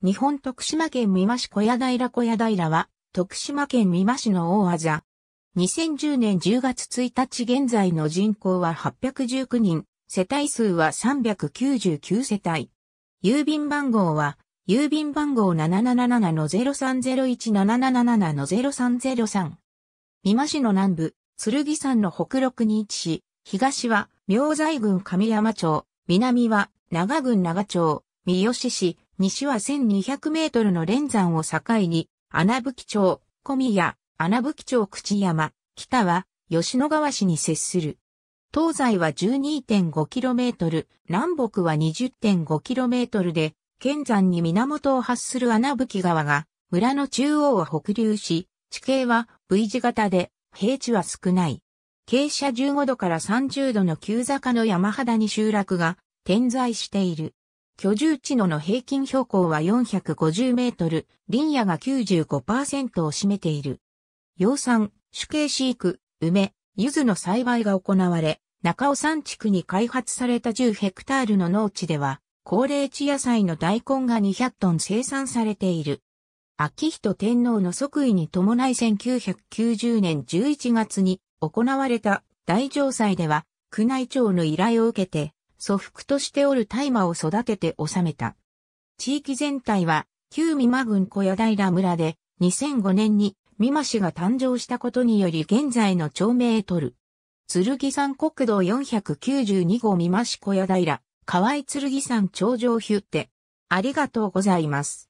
日本徳島県美馬市小屋平小屋平は、徳島県美馬市の大技。2010年10月1日現在の人口は819人、世帯数は399世帯。郵便番号は、郵便番号777-0301-777-0303。美馬市の南部、剣山の北六に位置し、東は、明西郡上山町、南は、長郡長町、三好市、西は1200メートルの連山を境に、穴吹町、小宮、穴吹町口山、北は吉野川市に接する。東西は1 2 5トル、南北は2 0 5トルで、県山に源を発する穴吹川が、村の中央を北流し、地形は V 字型で、平地は少ない。傾斜15度から30度の急坂の山肌に集落が点在している。居住地のの平均標高は450メートル、林野が95%を占めている。養蚕、主系飼育、梅、柚子の栽培が行われ、中尾山地区に開発された10ヘクタールの農地では、高齢地野菜の大根が200トン生産されている。秋人天皇の即位に伴い1990年11月に行われた大城祭では、宮内庁の依頼を受けて、祖福としておる大麻を育てて収めた。地域全体は、旧美馬郡小屋平村で、2005年に美馬市が誕生したことにより現在の町名へとる。剣山国道492号美馬市小屋平、河合剣山頂上ヒュッテ。ありがとうございます。